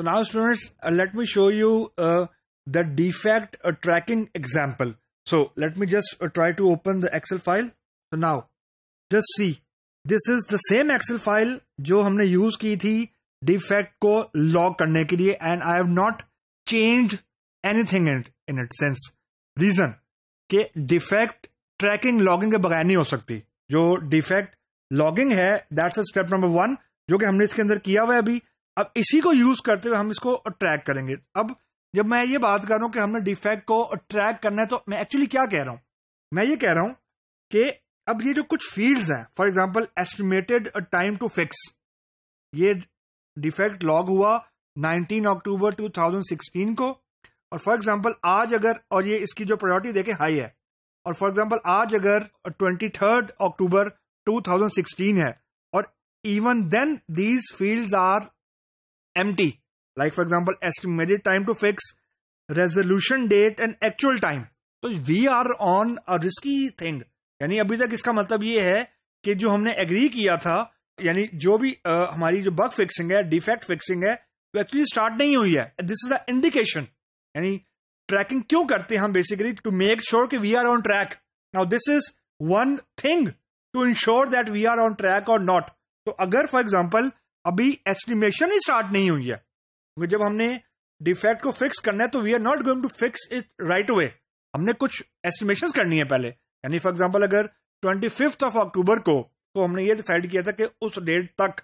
So now students, uh, let me show you uh, the defect uh, tracking example. So let me just uh, try to open the Excel file. So now just see, this is the same Excel file जो हमने use की थी defect को log करने के लिए and I have not changed anything in it, in its sense. Reason कि defect tracking logging के बगैर नहीं हो सकती जो defect logging है that's a step number one जो कि हमने इसके अंदर किया हुआ है अभी अब इसी को यूज करते हुए हम इसको ट्रैक करेंगे अब जब मैं ये बात कर रहा हूं कि हमने डिफेक्ट को ट्रैक करना है तो मैं एक्चुअली क्या कह रहा हूं मैं ये कह रहा हूं कि अब ये जो कुछ फील्ड्स हैं for example estimated time to fix ये डिफेक्ट लॉग हुआ 19 अक्टूबर 2016 को और फॉर एग्जांपल आज अगर और ये इसकी जो प्रायोरिटी देखे हाई है और फॉर एग्जांपल आज अगर ट्वेंटी अक्टूबर सिक्सटीन है और even then these field are empty. Like for example, estimated time to fix, resolution date and actual time. तो we are on a risky thing यानी अभी तक इसका मतलब ये है कि जो हमने एग्री किया था यानी जो भी आ, हमारी जो बग फिक्सिंग है डिफेक्ट फिक्सिंग है वो एक्चुअली स्टार्ट नहीं हुई है दिस इज अ इंडिकेशन यानी ट्रैकिंग क्यों करते हैं हम बेसिकली टू मेक श्योर कि we are on track now this is one thing to ensure that we are on track और नॉट तो अगर फॉर एग्जाम्पल अभी एस्टिमेशन ही स्टार्ट नहीं हुई है क्योंकि जब हमने डिफेक्ट को फिक्स करना है तो we are not going to fix it right way हमने कुछ एस्टिमेशन करनी है पहले यानी फॉर एग्जाम्पल अगर ट्वेंटी फिफ्थ ऑफ अक्टूबर को तो हमने ये डिसाइड किया था कि उस डेट तक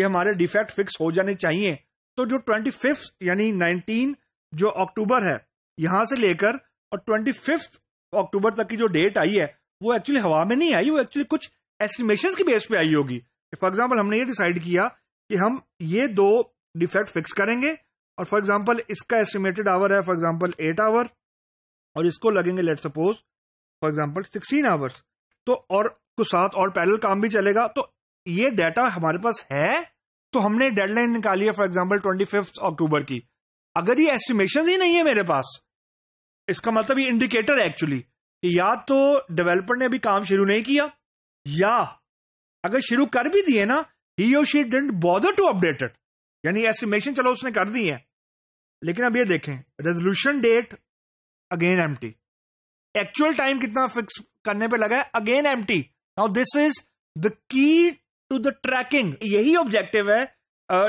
ये हमारे डिफेक्ट फिक्स हो जाने चाहिए तो जो ट्वेंटी फिफ्थ यानी नाइनटीन जो अक्टूबर है यहां से लेकर और ट्वेंटी फिफ्थ अक्टूबर तक की जो डेट आई है वो एक्चुअली हवा में नहीं आई वो एक्चुअली कुछ एस्टिमेशन के बेस पे आई होगी फॉर एग्जाम्पल हमने ये डिसाइड किया कि हम ये दो डिफेक्ट फिक्स करेंगे और फॉर एग्जाम्पल इसका एस्टिमेटेड आवर है फॉर एग्जाम्पल एट आवर और इसको लगेंगे let suppose for example sixteen hours तो और कुछ साथ और पैरल काम भी चलेगा तो ये डाटा हमारे पास है तो हमने डेडलाइन निकाली है for example twenty fifth October की अगर ये एस्टिमेशन ही नहीं है मेरे पास इसका मतलब ये इंडिकेटर है एक्चुअली या तो डेवलपर ने अभी काम शुरू नहीं किया या अगर शुरू कर भी दिए ना ही और she didn't bother to update it यानी एस्टिमेशन चलो उसने कर दी है लेकिन अब ये देखें resolution date again um actual time कितना फिक्स करने पे लगा है again um now this is the key to the tracking यही ऑब्जेक्टिव है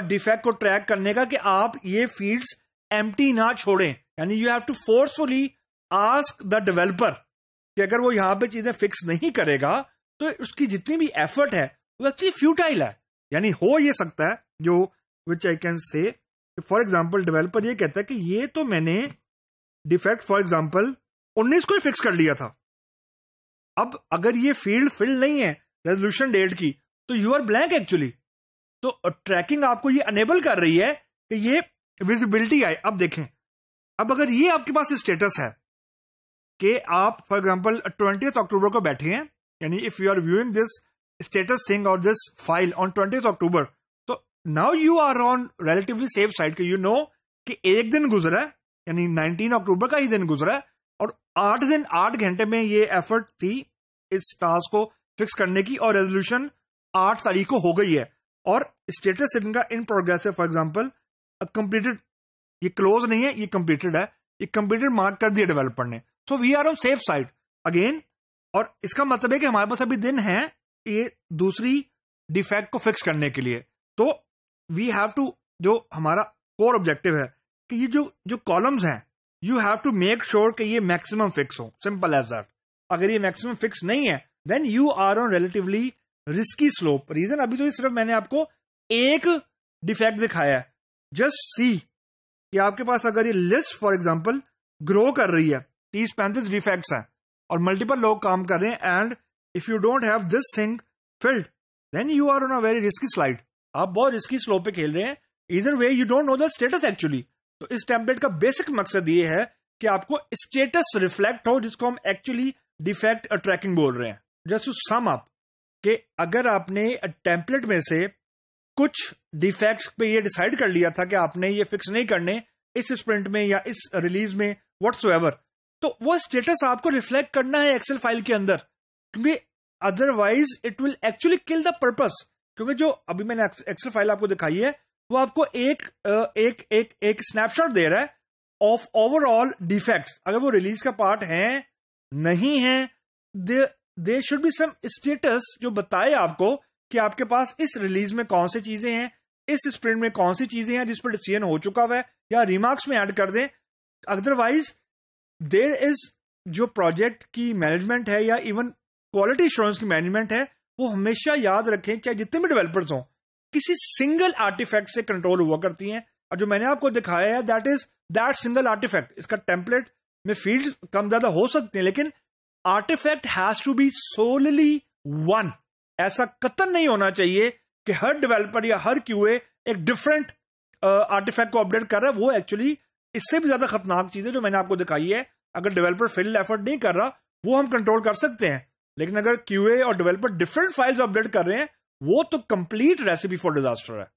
डिफेक्ट uh, को ट्रैक करने का कि आप ये फील्ड्स एम ना छोड़ें यानी you have to forcefully ask the developer कि अगर वो यहां पे चीजें फिक्स नहीं करेगा तो उसकी जितनी भी एफर्ट है वो एक्चुअली फ्यूटाइल है यानी हो ये सकता है जो which I can say for example developer ये कहता है कि ये तो मैंने डिफेक्ट फॉर एग्जाम्पल उन्नीस को ही फिक्स कर लिया था अब अगर ये फील्ड फिल नहीं है रेजोल्यूशन डेट की तो यू आर ब्लैंक एक्चुअली तो ट्रैकिंग uh, आपको ये अनेबल कर रही है कि ये विजिबिलिटी आए अब देखें अब अगर ये आपके पास स्टेटस है कि आप फॉर एग्जाम्पल ट्वेंटी अक्टूबर को बैठे हैं यानी if you are viewing this status thing or this file on 20th October. So now you are on relatively safe side because you know कि एक दिन गुजरा है यानी 19 अक्टूबर का ही दिन गुजरा है और आठ दिन आठ घंटे में ये एफर्ट थी इस टास्क को फिक्स करने की और रेजोल्यूशन आठ तारीख को हो गई है और स्टेटस इनका इन प्रोग्रेस है फॉर एग्जांपल कंप्लीटेड ये क्लोज नहीं है ये कंप्लीटेड है ये कंप्लीटेड मार्क कर दिया डेवलपर ने so we are on safe side again और इसका मतलब है कि हमारे पास अभी दिन है ये दूसरी डिफेक्ट को फिक्स करने के लिए तो वी हैव टू जो हमारा कोर ऑब्जेक्टिव है कि ये जो जो कॉलम्स हैं you have to make sure कि ये मैक्सिमम फिक्स हो सिंपल एज दैट अगर ये मैक्सिमम फिक्स नहीं है then you are on relatively risky slope region अभी तो सिर्फ मैंने आपको एक डिफेक्ट दिखाया है जस्ट सी कि आपके पास अगर ये लिस्ट फॉर एग्जाम्पल ग्रो कर रही है तीस पैंतीस डिफेक्ट्स हैं और मल्टीपल लोग काम कर रहे हैं and if you don't have this thing filled then you are on a very risky slide आप बहुत रिस्की स्लो पे खेल रहे हैं इधर way you don't know the status actually तो इस टेम्पलेट का बेसिक मकसद ये है कि आपको स्टेटस रिफ्लेक्ट हो जिसको हम एक्चुअली डिफेक्ट ट्रैकिंग बोल रहे हैं जस्ट टू सम अप कि अगर आपने टेम्पलेट में से कुछ डिफेक्ट्स पे ये डिसाइड कर लिया था कि आपने ये फिक्स नहीं करने इस स्प्रिंट में या इस रिलीज में वट्स तो वो स्टेटस आपको रिफ्लेक्ट करना है एक्सेल फाइल के अंदर क्योंकि otherwise it will actually kill the purpose क्योंकि जो अभी मैंने एक्सेल फाइल आपको दिखाई है वो आपको एक एक एक एक स्नैपशॉट दे रहा है ऑफ ओवरऑल डिफेक्ट्स अगर वो रिलीज का पार्ट है नहीं है they they should be some status जो बताए आपको कि आपके पास इस रिलीज में कौन सी चीजें हैं इस स्प्रिंट में कौन सी चीजें हैं जिस पर डिसीजन हो चुका हुआ है या रिमार्क्स में ऐड कर दें अदरवाइज देर इज जो प्रोजेक्ट की मैनेजमेंट है या इवन क्वालिटी इंश्योरेंस की मैनेजमेंट है वो हमेशा याद रखें चाहे जितने भी डेवलपर्स हों किसी सिंगल आर्टिफैक्ट से कंट्रोल हुआ करती हैं और जो मैंने आपको दिखाया है that is that single artifact इसका टेम्पलेट में फील्ड कम ज्यादा हो सकते हैं लेकिन artifact has to be solely one ऐसा कतन नहीं होना चाहिए कि हर डेवलपर या हर क्यूए एक डिफरेंट आर्टिफैक्ट को अपडेट कर रहा है वो एक्चुअली इससे भी ज्यादा खतरनाक चीज है जो मैंने आपको दिखाई है अगर डेवलपर फील्ड एफर्ट नहीं कर रहा वो हम कंट्रोल कर सकते हैं लेकिन अगर क्यूए और डेवलपर डिफरेंट फाइल्स अपडेट कर रहे हैं वो तो कंप्लीट रेसिपी फॉर डिजास्टर है